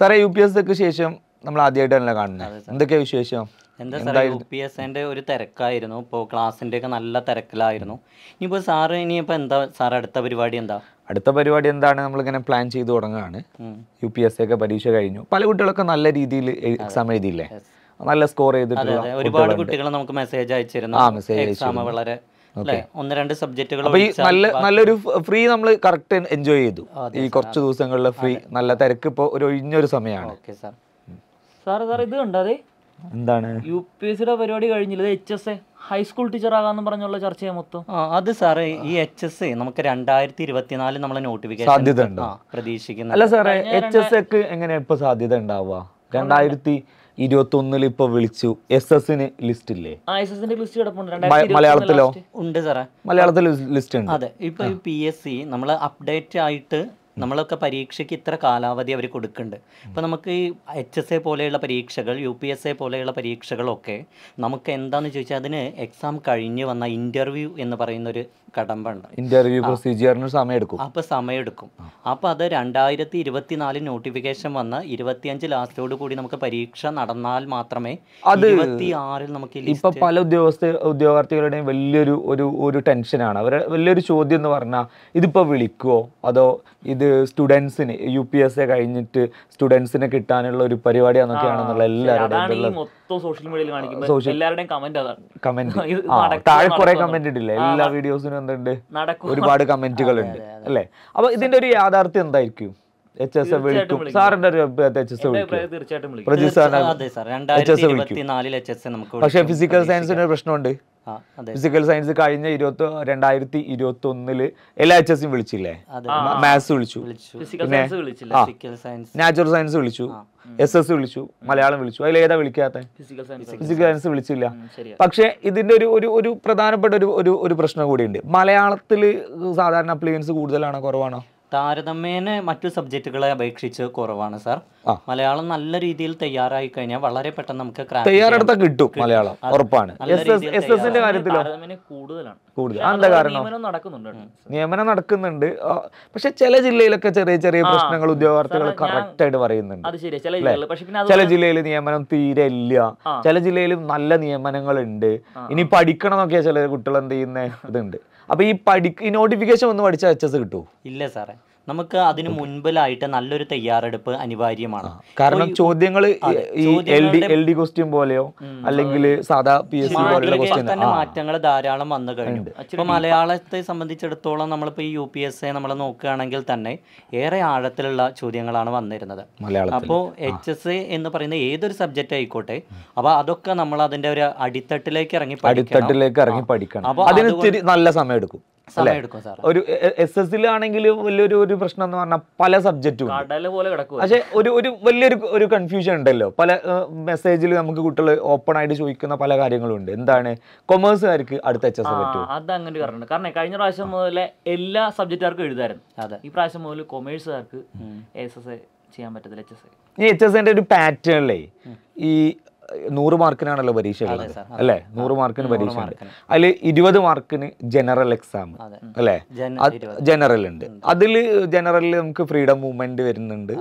സാറേ U P S സിക്ക് ശേഷം നമ്മൾ ആദ്യമായിട്ടാണല്ലോ കാണുന്നത് എന്തൊക്കെയാ വിശേഷം എന്താ സാറേ യു പി എസ് എൻ്റെ ഒരു തിരക്കായിരുന്നു ഇപ്പോൾ ക്ലാസ്സിൻ്റെ ഒക്കെ നല്ല തിരക്കിലായിരുന്നു ഇനിയിപ്പോൾ സാറ് ഇനിയിപ്പോൾ എന്താ സാർ അടുത്ത പരിപാടി എന്താ അടുത്ത പരിപാടി എന്താണ് നമ്മളിങ്ങനെ പ്ലാൻ ചെയ്ത് തുടങ്ങുകയാണ് യു പി എസ് സി ഒക്കെ പരീക്ഷ കഴിഞ്ഞു പല കുട്ടികളൊക്കെ നല്ല രീതിയിൽ എക്സാം എഴുതിയില്ലേ നല്ല സ്കോർ ചെയ്തിട്ടുള്ള ഒരുപാട് കുട്ടികൾ നമുക്ക് മെസ്സേജ് അയച്ചിരുന്നു എക്സാം വളരെ ഒന്ന് രണ്ട് സബ്ജക്റ്റുകൾ നല്ല നല്ലൊരു ഫ്രീ നമ്മൾ കറക്റ്റ് എൻജോയ് ചെയ്തു ഈ കുറച്ച് ദിവസങ്ങളിലെ ഫ്രീ നല്ല തിരക്ക് ഇപ്പോൾ ഒരു ഒഴിഞ്ഞൊരു സമയമാണ് ഓക്കെ സാർ സാർ സാർ ഇത് കണ്ടോ എന്താണ് യു പി എസ് സിയുടെ പരിപാടി കഴിഞ്ഞില്ല H S A high school teacher ആകാന്ന് പറഞ്ഞുള്ള ചർച്ച മൊത്തം അത് സാറേ ഈ എച്ച് എസ് നമുക്ക് രണ്ടായിരത്തി ഇരുപത്തിനാല് നമ്മളെ നോട്ടിഫിക്കേഷൻ സാധ്യത പ്രതീക്ഷിക്കുന്നു അല്ല സാറേ എച്ച് എസ് എങ്ങനെ ഇപ്പൊ സാധ്യത ഉണ്ടാവുക രണ്ടായിരത്തി ഇരുപത്തൊന്നിൽ ഇപ്പൊ വിളിച്ചു എസ് എസിന് ലിസ്റ്റ് ഇല്ലേ മലയാളത്തിലോ ഉണ്ട് സാറേ മലയാളത്തിൽ ലിസ്റ്റ് ഉണ്ട് അതെ ഇപ്പൊ പി എസ് സി നമ്മൾ അപ്ഡേറ്റ് ആയിട്ട് നമ്മളൊക്കെ പരീക്ഷയ്ക്ക് ഇത്ര കാലാവധി അവർ കൊടുക്കുന്നുണ്ട് അപ്പോൾ നമുക്ക് ഈ എച്ച് എസ് എ പോലെയുള്ള പരീക്ഷകൾ യു പി എസ് എ പോലെയുള്ള പരീക്ഷകളൊക്കെ നമുക്ക് എന്താണെന്ന് ചോദിച്ചാൽ അതിന് എക്സാം കഴിഞ്ഞ് വന്ന ഇൻ്റർവ്യൂ എന്ന് പറയുന്ന ഒരു കടമ്പ ഉണ്ട് ഇൻ്റർവ്യൂ പ്രൊസീജിയറിന് സമയമെടുക്കും അപ്പോൾ സമയമെടുക്കും അപ്പോൾ അത് രണ്ടായിരത്തി നാല് നോട്ടിഫിക്കേഷൻ വന്ന ഇരുപത്തിയഞ്ച് ലാസ്റ്റോട് കൂടി നമുക്ക് പരീക്ഷ നടന്നാൽ മാത്രമേ ഇരുപത്തി ആറിൽ നമുക്ക് ഇപ്പം പല ഉദ്യോഗസ്ഥ ഉദ്യോഗാർത്ഥികളുടെയും വലിയൊരു ഒരു ഒരു ടെൻഷനാണ് അവരുടെ വലിയൊരു ചോദ്യം എന്ന് പറഞ്ഞാൽ ഇതിപ്പോൾ വിളിക്കുവോ അതോ ഇത് ഇത് സ്റ്റുഡൻസിന് യു പി എസ് എ കഴിഞ്ഞിട്ട് സ്റ്റുഡൻസിന് കിട്ടാനുള്ള ഒരു പരിപാടിയാണെന്നൊക്കെയാണെന്നുള്ള എല്ലാവരുടെയും എല്ലാവരുടെയും താഴെ കുറെ കമന്റ് ഇട്ടില്ലേ എല്ലാ വീഡിയോസിനും എന്തുണ്ട് ഒരുപാട് കമന്റുകൾ ഉണ്ട് അല്ലെ അപ്പൊ ഇതിന്റെ ഒരു യാഥാർത്ഥ്യം എന്തായിരിക്കും എച്ച് എസ് വിളിക്കും സാറിന്റെ ഒരു അഭിപ്രായത്തെ പക്ഷേ ഫിസിക്കൽ സയൻസിന് ഒരു പ്രശ്നമുണ്ട് ഫിസിക്കൽ സയൻസ് കഴിഞ്ഞ ഇരുപത്തി രണ്ടായിരത്തി ഇരുപത്തി ഒന്നില് എല്ലാ എച്ച് എസ് വിളിച്ചില്ലേ മാത്സ് വിളിച്ചു പിന്നെ നാച്ചുറൽ സയൻസ് വിളിച്ചു എസ് എസ് mm. വിളിച്ചു മലയാളം വിളിച്ചു അതിൽ ഏതാ വിളിക്കാത്ത ഫിസിക്കൽ സയൻസ് വിളിച്ചില്ല പക്ഷെ ഇതിന്റെ ഒരു ഒരു ഒരു പ്രധാനപ്പെട്ട ഒരു ഒരു പ്രശ്നം കൂടിയുണ്ട് മലയാളത്തിൽ സാധാരണ അപ്ലിയൻസ് കൂടുതലാണോ കുറവാണോ താരതമ്യേന മറ്റു സബ്ജക്റ്റുകളെ അപേക്ഷിച്ച് കുറവാണ് സാർ മലയാളം നല്ല രീതിയിൽ തയ്യാറായി കഴിഞ്ഞാൽ വളരെ പെട്ടെന്ന് നമുക്ക് തയ്യാറെടുത്ത കിട്ടും മലയാളം ഉറപ്പാണ് കൂടുതലാണ് കൂടുതൽ എന്താ കാരണം നിയമനം നടക്കുന്നുണ്ട് പക്ഷെ ചില ജില്ലയിലൊക്കെ ചെറിയ ചെറിയ പ്രശ്നങ്ങൾ ഉദ്യോഗാർത്ഥികൾ കറക്റ്റ് ആയിട്ട് പറയുന്നുണ്ട് ചില ജില്ലയിൽ നിയമനം തീരെ ഇല്ല ചില ജില്ലയിൽ നല്ല നിയമനങ്ങൾ ഉണ്ട് ഇനി പഠിക്കണം എന്നൊക്കെയാ ചില കുട്ടികൾ എന്ത് ചെയ്യുന്ന ഇതുണ്ട് അപ്പൊ ഈ പഠി ഈ നോട്ടിഫിക്കേഷൻ ഒന്ന് പഠിച്ച എച്ച് എസ് കിട്ടുമോ ഇല്ല സാറേ നമുക്ക് അതിന് മുൻപിലായിട്ട് നല്ലൊരു തയ്യാറെടുപ്പ് അനിവാര്യമാണ് കാരണം ചോദ്യങ്ങൾ ക്വസ്റ്റ്യൻ പോലെയോ അല്ലെങ്കിൽ സാധാ പോലെയുള്ള ക്വസ്റ്റ്യൻ മാറ്റങ്ങൾ ധാരാളം വന്നു കഴിഞ്ഞു ഇപ്പൊ മലയാളത്തെ സംബന്ധിച്ചിടത്തോളം നമ്മളിപ്പോ ഈ യു പി എസ് എ നമ്മൾ നോക്കുകയാണെങ്കിൽ തന്നെ ഏറെ ആഴത്തിലുള്ള ചോദ്യങ്ങളാണ് വന്നിരുന്നത് അപ്പോൾ എച്ച് എസ് എ എന്ന് പറയുന്ന ഏതൊരു സബ്ജക്റ്റ് ആയിക്കോട്ടെ അപ്പൊ അതൊക്കെ നമ്മൾ അതിന്റെ ഒരു അടിത്തട്ടിലേക്ക് ഇറങ്ങി അടിത്തട്ടിലേക്ക് ഇറങ്ങി പഠിക്കണം അപ്പൊ അതിന് നല്ല സമയം എടുക്കും ഒരു എസ് എസ് ആണെങ്കിൽ വലിയൊരു ഒരു പ്രശ്നം എന്ന് പറഞ്ഞാൽ പല സബ്ജക്റ്റും പക്ഷെ ഒരു ഒരു വലിയൊരു ഒരു കൺഫ്യൂഷൻ ഉണ്ടല്ലോ പല മെസ്സേജിൽ നമുക്ക് കുട്ടികൾ ഓപ്പൺ ആയിട്ട് ചോദിക്കുന്ന പല കാര്യങ്ങളും ഉണ്ട് എന്താണ് കൊമേഴ്സുകാർക്ക് അടുത്ത എച്ച് എസ് പറ്റും അത് അങ്ങനെ കാരണം കാരണം കഴിഞ്ഞ പ്രാവശ്യം മുതലേ എല്ലാ സബ്ജക്റ്റുകാർക്കും എഴുതായിരുന്നു ഈ പ്രാവശ്യം മുതൽ കൊമേഴ്സുകാർക്ക് എസ് എസ് ചെയ്യാൻ പറ്റത്തില്ല എച്ച് എസ് എച്ച് എസിന്റെ ഒരു പാറ്റേണിലേ ഈ നൂറ് മാർക്കിനാണല്ലോ പരീക്ഷ അല്ലേ നൂറ് മാർക്കിന് പരീക്ഷ ഉണ്ട് അതിൽ ഇരുപത് മാർക്കിന് ജനറൽ എക്സാം അല്ലേ ജനറൽ ഉണ്ട് അതിൽ ജനറലിൽ നമുക്ക് ഫ്രീഡം മൂവ്മെന്റ് വരുന്നുണ്ട്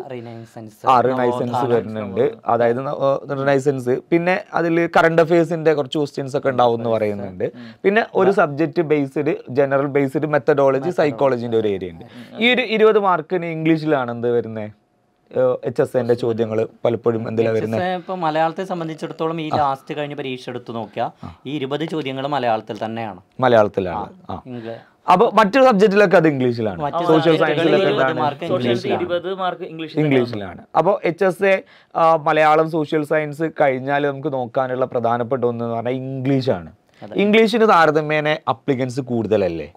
ആ റിനൈസൻസ് വരുന്നുണ്ട് അതായത് റിനൈസൻസ് പിന്നെ അതിൽ കറണ്ട് അഫയേഴ്സിന്റെ കുറച്ച് ക്വസ്റ്റ്യൻസ് ഒക്കെ ഉണ്ടാവും എന്ന് പറയുന്നുണ്ട് പിന്നെ ഒരു subject based general based methodology സൈക്കോളജിന്റെ ഒരു ഏരിയ ഉണ്ട് ഈ ഒരു ഇരുപത് മാർക്കിന് ഇംഗ്ലീഷിലാണ് എന്ത് വരുന്നത് എച്ച് എസ് എന്റെ ചോദ്യങ്ങൾ പലപ്പോഴും എന്തെല്ലാം വരുന്നത് ഇപ്പൊ മലയാളത്തെ സംബന്ധിച്ചിടത്തോളം ഈ ലാസ്റ്റ് കഴിഞ്ഞ പരീക്ഷ എടുത്തു നോക്കിയാൽ ഈ ഇരുപത് ചോദ്യങ്ങൾ മലയാളത്തിൽ തന്നെയാണ് മലയാളത്തിലാണ് അപ്പൊ മറ്റൊരു സബ്ജക്റ്റിലൊക്കെ അത് ഇംഗ്ലീഷിലാണ് സോഷ്യൽ സയൻസിലൊക്കെ ഇംഗ്ലീഷിലാണ് അപ്പോൾ H S A Malayalam social science കഴിഞ്ഞാൽ നമുക്ക് നോക്കാനുള്ള പ്രധാനപ്പെട്ട ഒന്ന് പറഞ്ഞാൽ ഇംഗ്ലീഷാണ് ഇംഗ്ലീഷിന് താരതമ്യേന അപ്ലിക്കൻസ് കൂടുതലല്ലേ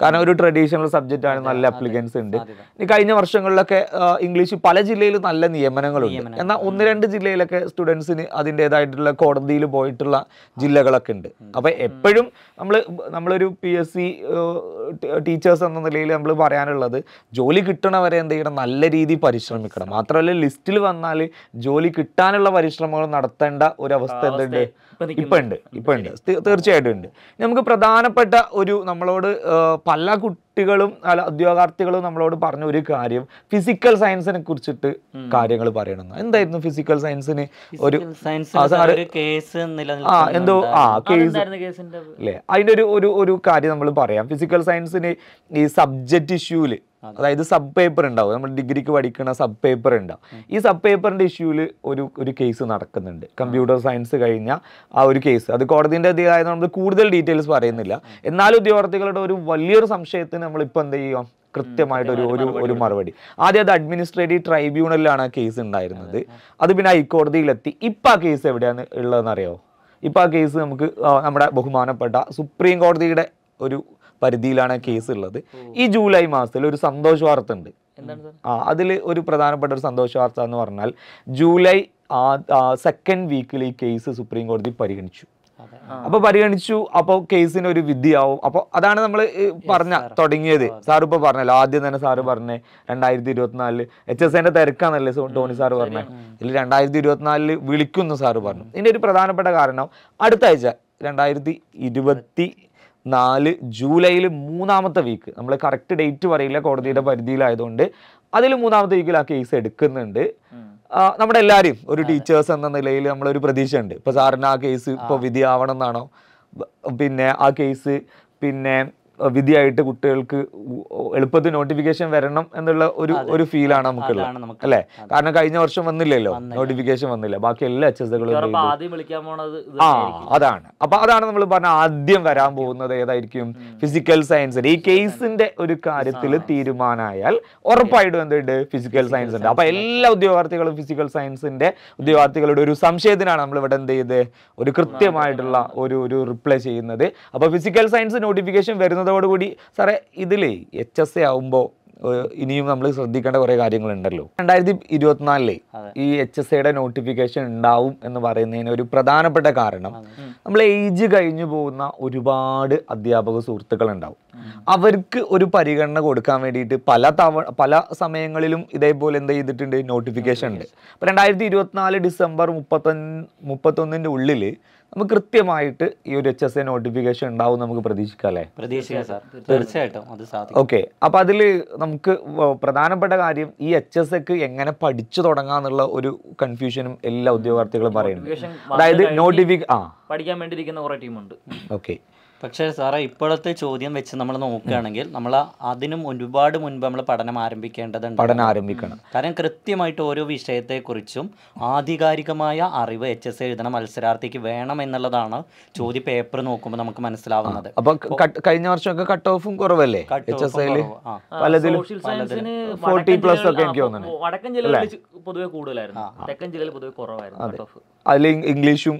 കാരണം ഒരു ട്രഡീഷണൽ സബ്ജക്റ്റ് ആണ് നല്ല അപ്ലിക്കൻസ് ഉണ്ട് ഇനി കഴിഞ്ഞ വർഷങ്ങളിലൊക്കെ ഇംഗ്ലീഷ് പല ജില്ലയിലും നല്ല നിയമനങ്ങളുണ്ട് എന്നാൽ ഒന്ന് രണ്ട് ജില്ലയിലൊക്കെ സ്റ്റുഡൻസിന് അതിൻ്റെതായിട്ടുള്ള കോടതിയിൽ പോയിട്ടുള്ള ജില്ലകളൊക്കെ ഉണ്ട് അപ്പൊ എപ്പോഴും നമ്മൾ നമ്മളൊരു പി എസ് സി ടീച്ചേഴ്സ് എന്ന നിലയിൽ നമ്മൾ പറയാനുള്ളത് ജോലി കിട്ടണവരെ എന്ത് ചെയ്യണം നല്ല രീതിയിൽ പരിശ്രമിക്കണം മാത്രമല്ല ലിസ്റ്റിൽ വന്നാൽ ജോലി കിട്ടാനുള്ള പരിശ്രമങ്ങൾ നടത്തേണ്ട ഒരു അവസ്ഥ എന്തുണ്ട് ഇപ്പൊ ഉണ്ട് ഇപ്പൊ ഉണ്ട് തീർച്ചയായിട്ടും ഉണ്ട് നമുക്ക് പ്രധാനപ്പെട്ട ഒരു നമ്മളോട് പല കുട്ടികളും അല്ല ഉദ്യോഗാർത്ഥികളും നമ്മളോട് പറഞ്ഞ ഒരു കാര്യം ഫിസിക്കൽ സയൻസിനെ കുറിച്ചിട്ട് കാര്യങ്ങൾ പറയണം എന്തായിരുന്നു ഫിസിക്കൽ സയൻസിന് ഒരു ആ എന്തോ ആ കേസ് അല്ലേ അതിന്റെ ഒരു ഒരു ഒരു കാര്യം നമ്മൾ പറയാം ഫിസിക്കൽ സയൻസിന് ഈ സബ്ജക്റ്റ് ഇഷ്യൂല് അതായത് സബ് പേപ്പർ ഉണ്ടാവും നമ്മൾ ഡിഗ്രിക്ക് പഠിക്കുന്ന സബ് പേപ്പർ ഉണ്ടാവും ഈ സബ് പേപ്പറിന്റെ ഇഷ്യൂല് ഒരു ഒരു കേസ് നടക്കുന്നുണ്ട് കമ്പ്യൂട്ടർ സയൻസ് കഴിഞ്ഞ ആ ഒരു കേസ് അത് കോടതിന്റെ അധികമായത് നമ്മൾ കൂടുതൽ ഡീറ്റെയിൽസ് പറയുന്നില്ല എന്നാൽ ഉദ്യോഗാർത്ഥികളുടെ ഒരു വലിയൊരു സംശയത്തിന് നമ്മളിപ്പോൾ എന്ത് ചെയ്യും കൃത്യമായിട്ട് ഒരു ഒരു ഒരു മറുപടി ആദ്യം അത് അഡ്മിനിസ്ട്രേറ്റീവ് ട്രൈബ്യൂണലിലാണ് ആ കേസ് ഉണ്ടായിരുന്നത് അത് പിന്നെ ഹൈക്കോടതിയിലെത്തി ഇപ്പം ആ കേസ് എവിടെയാണ് ഉള്ളതെന്ന് അറിയാമോ ഇപ്പം ആ കേസ് നമുക്ക് നമ്മുടെ ബഹുമാനപ്പെട്ട സുപ്രീം കോടതിയുടെ ഒരു പരിധിയിലാണ് കേസ് ഉള്ളത് ഈ ജൂലൈ മാസത്തിൽ ഒരു സന്തോഷ വാർത്ത ഉണ്ട് ആ അതിൽ ഒരു പ്രധാനപ്പെട്ട ഒരു സന്തോഷ വാർത്ത എന്ന് പറഞ്ഞാൽ ജൂലൈ സെക്കൻഡ് വീക്കിൽ ഈ കേസ് സുപ്രീം കോടതി പരിഗണിച്ചു അപ്പൊ പരിഗണിച്ചു അപ്പോൾ കേസിന് ഒരു വിധിയാവും അപ്പോൾ അതാണ് നമ്മൾ പറഞ്ഞ തുടങ്ങിയത് സാർ ഇപ്പൊ പറഞ്ഞല്ലോ ആദ്യം തന്നെ സാറ് പറഞ്ഞേ രണ്ടായിരത്തി ഇരുപത്തിനാലില് എച്ച് എസ് എന്റെ തിരക്കാന്നല്ലേ ടോണി സാറ് പറഞ്ഞേ ഇതിൽ രണ്ടായിരത്തി ഇരുപത്തിനാലില് വിളിക്കുന്നു സാറ് പറഞ്ഞു ഇതിന്റെ ഒരു പ്രധാനപ്പെട്ട കാരണം അടുത്ത ആഴ്ച രണ്ടായിരത്തി ഇരുപത്തി നാല് ജൂലൈയിൽ മൂന്നാമത്തെ വീക്ക് നമ്മൾ കറക്റ്റ് ഡേറ്റ് പറയില്ല കോടതിയുടെ പരിധിയിലായതുകൊണ്ട് അതിൽ മൂന്നാമത്തെ വീക്കിൽ ആ കേസ് എടുക്കുന്നുണ്ട് നമ്മുടെ എല്ലാവരും ഒരു ടീച്ചേഴ്സ് എന്ന നിലയിൽ നമ്മളൊരു പ്രതീക്ഷയുണ്ട് ഉണ്ട് ഇപ്പൊ സാറിന് ആ കേസ് ഇപ്പൊ വിധിയാവണം എന്നാണോ പിന്നെ ആ കേസ് പിന്നെ വിധിയായിട്ട് കുട്ടികൾക്ക് എളുപ്പത്തിൽ നോട്ടിഫിക്കേഷൻ വരണം എന്നുള്ള ഒരു ഒരു ഫീലാണ് നമുക്കുള്ളത് അല്ലെ കാരണം കഴിഞ്ഞ വർഷം വന്നില്ലല്ലോ നോട്ടിഫിക്കേഷൻ വന്നില്ല ബാക്കി എല്ലാ എച്ച് എസ് ആ അതാണ് അപ്പൊ അതാണ് നമ്മൾ പറഞ്ഞ ആദ്യം വരാൻ പോകുന്നത് ഏതായിരിക്കും ഫിസിക്കൽ സയൻസ് ഈ കേസിന്റെ ഒരു കാര്യത്തിൽ തീരുമാനമായാൽ ഉറപ്പായിട്ടും എന്തുണ്ട് ഫിസിക്കൽ സയൻസ് ഉണ്ട് അപ്പൊ എല്ലാ ഉദ്യോഗാർത്ഥികളും ഫിസിക്കൽ സയൻസിന്റെ ഉദ്യോഗാർത്ഥികളുടെ ഒരു സംശയത്തിനാണ് നമ്മൾ ഇവിടെ എന്ത് ചെയ്ത് ഒരു കൃത്യമായിട്ടുള്ള ഒരു ഒരു റിപ്ലൈ ചെയ്യുന്നത് അപ്പൊ ഫിസിക്കൽ സയൻസ് നോട്ടിഫിക്കേഷൻ വരുന്നത് പറയുന്നതോടുകൂടി സാറേ ഇതിലേ എച്ച് എസ് എ ആവുമ്പോൾ ഇനിയും നമ്മൾ ശ്രദ്ധിക്കേണ്ട കുറേ കാര്യങ്ങളുണ്ടല്ലോ രണ്ടായിരത്തി ഇരുപത്തിനാലിലെ ഈ എച്ച് എസ് എയുടെ നോട്ടിഫിക്കേഷൻ ഉണ്ടാവും എന്ന് പറയുന്നതിന് ഒരു പ്രധാനപ്പെട്ട കാരണം നമ്മൾ ഏജ് കഴിഞ്ഞു പോകുന്ന ഒരുപാട് അധ്യാപക സുഹൃത്തുക്കൾ ഉണ്ടാവും അവർക്ക് ഒരു പരിഗണന കൊടുക്കാൻ വേണ്ടിയിട്ട് പല തവണ പല സമയങ്ങളിലും ഇതേപോലെ എന്ത് ചെയ്തിട്ടുണ്ട് നോട്ടിഫിക്കേഷൻ ഉണ്ട് അപ്പോൾ രണ്ടായിരത്തി ഇരുപത്തിനാല് ഡിസംബർ മുപ്പത്തൊന്ന് മുപ്പത്തൊന്നിൻ്റെ ഉള്ളിൽ നമുക്ക് കൃത്യമായിട്ട് ഈ ഒരു എച്ച് എസ് എ നോട്ടിഫിക്കേഷൻ ഉണ്ടാവും നമുക്ക് പ്രതീക്ഷിക്കാം അല്ലേ തീർച്ചയായിട്ടും അത് സാധിക്കും ഓക്കെ അപ്പോൾ അതിൽ നമുക്ക് പ്രധാനപ്പെട്ട കാര്യം ഈ എച്ച് എസ് എക്ക് എങ്ങനെ പഠിച്ചു തുടങ്ങാന്നുള്ള ഒരു കൺഫ്യൂഷനും എല്ലാ ഉദ്യോഗാർത്ഥികളും പറയുന്നു അതായത് നോട്ടിഫിക്ക ആ പഠിക്കാൻ വേണ്ടിയിരിക്കുന്ന കുറേ ടീമുണ്ട് ഓക്കെ പക്ഷേ സാറേ ഇപ്പോഴത്തെ ചോദ്യം വെച്ച് നമ്മൾ നോക്കുകയാണെങ്കിൽ നമ്മൾ അതിനും ഒരുപാട് മുൻപ് നമ്മൾ പഠനം ആരംഭിക്കേണ്ടതുണ്ട് പഠനം ആരംഭിക്കണം കാരണം കൃത്യമായിട്ട് ഓരോ വിഷയത്തെക്കുറിച്ചും ആധികാരികമായ അറിവ് എച്ച് എസ് എഴുതണ മത്സരാർത്ഥിക്ക് വേണം എന്നുള്ളതാണ് ചോദ്യ പേപ്പർ നോക്കുമ്പോൾ നമുക്ക് മനസ്സിലാവുന്നത് അപ്പോൾ കഴിഞ്ഞ വർഷമൊക്കെ കട്ട് ഓഫും കുറവല്ലേ എച്ച് എസ് ഐയിൽ ഫോർട്ടി പ്ലസ് ഒക്കെ എനിക്ക് തോന്നുന്നു വടക്കൻ ജില്ലയിൽ പൊതുവെ കൂടുതലായിരുന്നു തെക്കൻ ജില്ലയിൽ പൊതുവെ കുറവായിരുന്നു അതിൽ ഇംഗ്ലീഷും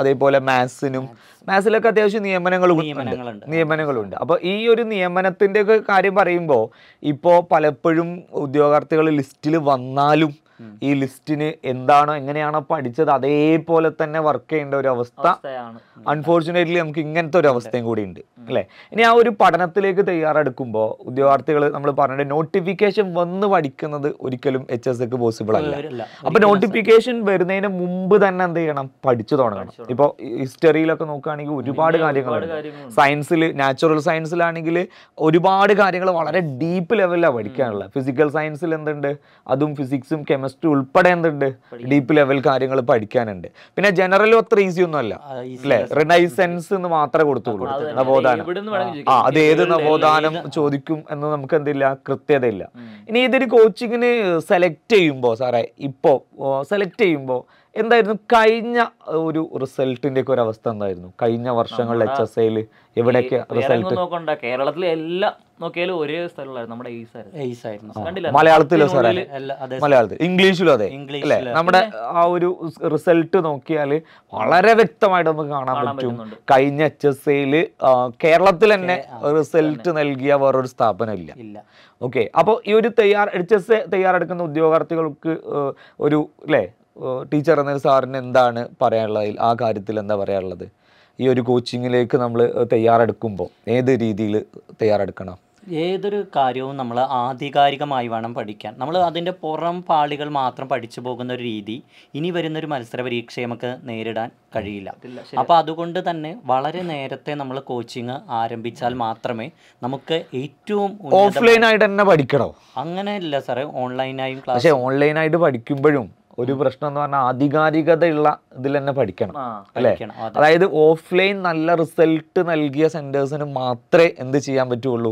അതേപോലെ മാത്സിനും മാത്സിലൊക്കെ അത്യാവശ്യം നിയമനങ്ങൾ നിയമനങ്ങളുണ്ട് നിയമനങ്ങളുണ്ട് അപ്പോൾ ഈ ഒരു നിയമനത്തിൻ്റെ ഒക്കെ കാര്യം പറയുമ്പോൾ ഇപ്പോൾ പലപ്പോഴും ഉദ്യോഗാർത്ഥികൾ ലിസ്റ്റിൽ വന്നാലും ഈ ലിസ്റ്റിന് എന്താണോ എങ്ങനെയാണോ പഠിച്ചത് അതേപോലെ തന്നെ വർക്ക് ചെയ്യേണ്ട ഒരു അവസ്ഥ അൺഫോർച്ചുനേറ്റ്ലി നമുക്ക് ഇങ്ങനത്തെ ഒരു അവസ്ഥയും കൂടി ഉണ്ട് അല്ലെ ഇനി ആ ഒരു പഠനത്തിലേക്ക് തയ്യാറെടുക്കുമ്പോൾ ഉദ്യോഗാർത്ഥികൾ നമ്മൾ പറഞ്ഞിട്ട് നോട്ടിഫിക്കേഷൻ വന്ന് പഠിക്കുന്നത് ഒരിക്കലും എച്ച് എസ് എക്ക് പോസിബിൾ അല്ല അപ്പൊ നോട്ടിഫിക്കേഷൻ വരുന്നതിന് മുമ്പ് തന്നെ എന്ത് ചെയ്യണം പഠിച്ചു തുടങ്ങണം ഇപ്പൊ ഹിസ്റ്ററിയിലൊക്കെ നോക്കുകയാണെങ്കിൽ ഒരുപാട് കാര്യങ്ങളുണ്ട് സയൻസിൽ നാച്ചുറൽ സയൻസിലാണെങ്കിൽ ഒരുപാട് കാര്യങ്ങൾ വളരെ ഡീപ്പ് ലെവലിലാണ് പഠിക്കാനുള്ളത് ഫിസിക്കൽ സയൻസിൽ എന്തുണ്ട് അതും ഫിസിക്സും കെമിസ്ട്രി കെമിസ്ട്രി ഉൾപ്പെടെ എന്തുണ്ട് ഡീപ്പ് ലെവൽ കാര്യങ്ങൾ പഠിക്കാനുണ്ട് പിന്നെ ജനറലും അത്ര ഈസി ഒന്നും അല്ല അല്ലേ റിനൈസെൻസ് എന്ന് മാത്രമേ കൊടുത്തുള്ളൂ നവോദാനം ആ അത് ഏത് നവോദാനം ചോദിക്കും എന്ന് നമുക്ക് എന്തില്ല കൃത്യതയില്ല ഇനി ഇതൊരു കോച്ചിങ്ങിന് സെലക്ട് ചെയ്യുമ്പോൾ സാറേ ഇപ്പോ സെലക്ട് ചെയ്യുമ്പോൾ എന്തായിരുന്നു കഴിഞ്ഞ ഒരു റിസൾട്ടിന്റെ ഒക്കെ ഒരു അവസ്ഥ എന്തായിരുന്നു കഴിഞ്ഞ വർഷങ്ങളിൽ എച്ച് എസ് ഐയില് എവിടെയൊക്കെ റിസൾട്ട് നോക്കണ്ട കേരളത്തിലെ എല്ലാം നോക്കിയാലും ഒരേ സ്ഥലമുള്ള നമ്മുടെ എയ്സ് ആയിരുന്നു മലയാളത്തിലോ സാറേ മലയാളത്തിൽ ഇംഗ്ലീഷിലും അതെ അല്ലെ നമ്മുടെ ആ ഒരു റിസൾട്ട് നോക്കിയാൽ വളരെ വ്യക്തമായിട്ട് നമുക്ക് കാണാൻ പറ്റും കഴിഞ്ഞ എച്ച് എസ് ഐയില് കേരളത്തിൽ തന്നെ റിസൾട്ട് നൽകിയ വേറൊരു സ്ഥാപനം ഇല്ല ഓക്കെ അപ്പോൾ ഈ ഒരു തയ്യാർ എച്ച് എസ് എ തയ്യാറെടുക്കുന്ന ഉദ്യോഗാർത്ഥികൾക്ക് ഒരു അല്ലേ ടീച്ചർ എന്ന സാറിന് എന്താണ് പറയാനുള്ളത് ആ കാര്യത്തിൽ എന്താ പറയാനുള്ളത് ഈ ഒരു കോച്ചിങ്ങിലേക്ക് നമ്മൾ തയ്യാറെടുക്കുമ്പോൾ ഏത് രീതിയിൽ തയ്യാറെടുക്കണം ഏതൊരു കാര്യവും നമ്മൾ ആധികാരികമായി വേണം പഠിക്കാൻ നമ്മൾ അതിൻ്റെ പുറം പാളികൾ മാത്രം പഠിച്ചു പോകുന്ന ഒരു രീതി ഇനി വരുന്നൊരു മത്സര പരീക്ഷയെ നമുക്ക് നേരിടാൻ കഴിയില്ല അപ്പോൾ അതുകൊണ്ട് തന്നെ വളരെ നേരത്തെ നമ്മൾ കോച്ചിങ് ആരംഭിച്ചാൽ മാത്രമേ നമുക്ക് ഏറ്റവും ഓഫ്ലൈനായിട്ട് ആയിട്ട് തന്നെ പഠിക്കണോ അങ്ങനെയല്ല സാറേ ഓൺലൈനായും ക്ലാസ് ഓൺലൈനായിട്ട് പഠിക്കുമ്പോഴും ഒരു പ്രശ്നം എന്ന് പറഞ്ഞാൽ ആധികാരികതയുള്ള ഇതിൽ തന്നെ പഠിക്കണം അല്ലേ അതായത് ഓഫ്ലൈൻ നല്ല റിസൾട്ട് നൽകിയ സെന്റേഴ്സിന് മാത്രമേ എന്ത് ചെയ്യാൻ പറ്റുള്ളൂ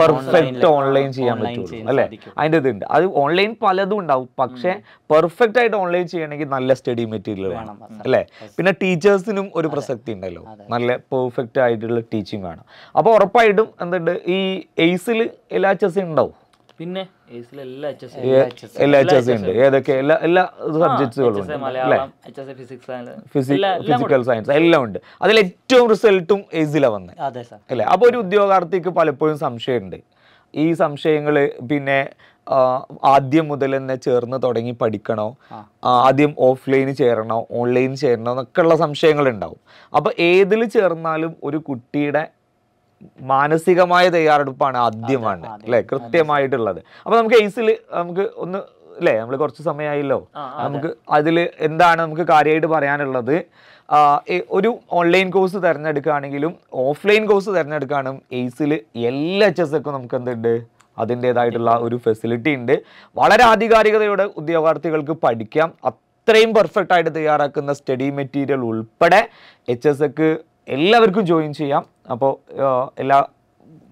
പെർഫെക്റ്റ് ഓൺലൈൻ ചെയ്യാൻ പറ്റുള്ളൂ അല്ലേ അതിന്റെ ഇതുണ്ട് അത് ഓൺലൈൻ പലതും ഉണ്ടാവും പക്ഷേ പെർഫെക്റ്റ് ആയിട്ട് ഓൺലൈൻ ചെയ്യണമെങ്കിൽ നല്ല സ്റ്റഡി മെറ്റീരിയൽ വേണം അല്ലേ പിന്നെ ടീച്ചേഴ്സിനും ഒരു പ്രസക്തി ഉണ്ടല്ലോ നല്ല പെർഫെക്റ്റ് ആയിട്ടുള്ള ടീച്ചിങ് വേണം അപ്പോൾ ഉറപ്പായിട്ടും എന്തുണ്ട് ഈ എയ്സിൽ എല്ലാ ചെസ്സും ഉണ്ടാവും പിന്നെ എല്ലാ എച്ച് എസ് ഉണ്ട് ഏതൊക്കെ എല്ലാ എല്ലാ സബ്ജക്ട്സുകളും ഉണ്ട് ഫിസിക്കൽ സയൻസ് എല്ലാം ഉണ്ട് അതിൽ ഏറ്റവും റിസൾട്ടും എയ്സിലാണ് വന്നത് അല്ലേ അപ്പോൾ ഒരു ഉദ്യോഗാർത്ഥിക്ക് പലപ്പോഴും സംശയമുണ്ട് ഈ സംശയങ്ങൾ പിന്നെ ആദ്യം മുതൽ തന്നെ ചേർന്ന് തുടങ്ങി പഠിക്കണോ ആദ്യം ഓഫ്ലൈൻ ചേരണോ ഓൺലൈൻ ചേരണോ എന്നൊക്കെയുള്ള സംശയങ്ങൾ ഉണ്ടാവും അപ്പോൾ ഏതിൽ ചേർന്നാലും ഒരു കുട്ടിയുടെ മാനസികമായ തയ്യാറെടുപ്പാണ് ആദ്യമാണ് അല്ലെ കൃത്യമായിട്ടുള്ളത് അപ്പൊ നമുക്ക് എയ്സിൽ നമുക്ക് ഒന്ന് അല്ലേ നമ്മൾ കുറച്ച് സമയമായില്ലോ നമുക്ക് അതിൽ എന്താണ് നമുക്ക് കാര്യമായിട്ട് പറയാനുള്ളത് ഒരു ഓൺലൈൻ കോഴ്സ് തിരഞ്ഞെടുക്കുകയാണെങ്കിലും ഓഫ്ലൈൻ കോഴ്സ് തിരഞ്ഞെടുക്കുകയാണ് എയ്സിൽ എല്ലാ എച്ച് എസ് ഒക്കെ നമുക്ക് എന്തുണ്ട് അതിൻ്റെതായിട്ടുള്ള ഒരു ഫെസിലിറ്റി ഉണ്ട് വളരെ ആധികാരികതയോടെ ഉദ്യോഗാർത്ഥികൾക്ക് പഠിക്കാം അത്രയും പെർഫെക്റ്റ് ആയിട്ട് തയ്യാറാക്കുന്ന സ്റ്റഡി മെറ്റീരിയൽ ഉൾപ്പെടെ എച്ച് എസ് എക്ക് എല്ലാവർക്കും ജോയിൻ ചെയ്യാം അപ്പോൾ എല്ലാ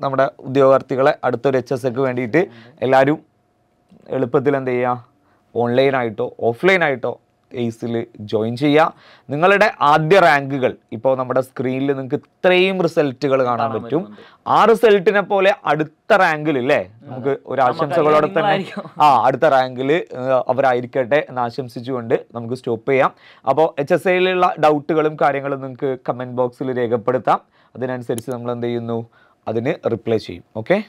നമ്മുടെ ഉദ്യോഗാർത്ഥികളെ അടുത്തൊരു എച്ച് എസ് എക്ക് വേണ്ടിയിട്ട് എല്ലാവരും എളുപ്പത്തിൽ എന്ത് ചെയ്യുക ഓൺലൈനായിട്ടോ ഓഫ്ലൈനായിട്ടോ എയ്സിൽ ജോയിൻ ചെയ്യുക നിങ്ങളുടെ ആദ്യ റാങ്കുകൾ ഇപ്പോൾ നമ്മുടെ സ്ക്രീനിൽ നിങ്ങൾക്ക് ഇത്രയും റിസൾട്ടുകൾ കാണാൻ പറ്റും ആ റിസൾട്ടിനെ പോലെ അടുത്ത റാങ്കിൽ ഇല്ലേ നമുക്ക് ഒരു ആശംസകളോടെ തന്നെ ആ അടുത്ത റാങ്കിൽ അവരായിരിക്കട്ടെ എന്ന് ആശംസിച്ചുകൊണ്ട് നമുക്ക് സ്റ്റോപ്പ് ചെയ്യാം അപ്പോൾ എച്ച് എസ് ഐയിലുള്ള ഡൗട്ടുകളും കാര്യങ്ങളും നിങ്ങൾക്ക് കമൻറ്റ് ബോക്സിൽ രേഖപ്പെടുത്താം അതിനനുസരിച്ച് നമ്മൾ എന്ത് ചെയ്യുന്നു അതിന് റിപ്ലൈ ചെയ്യും ഓക്കെ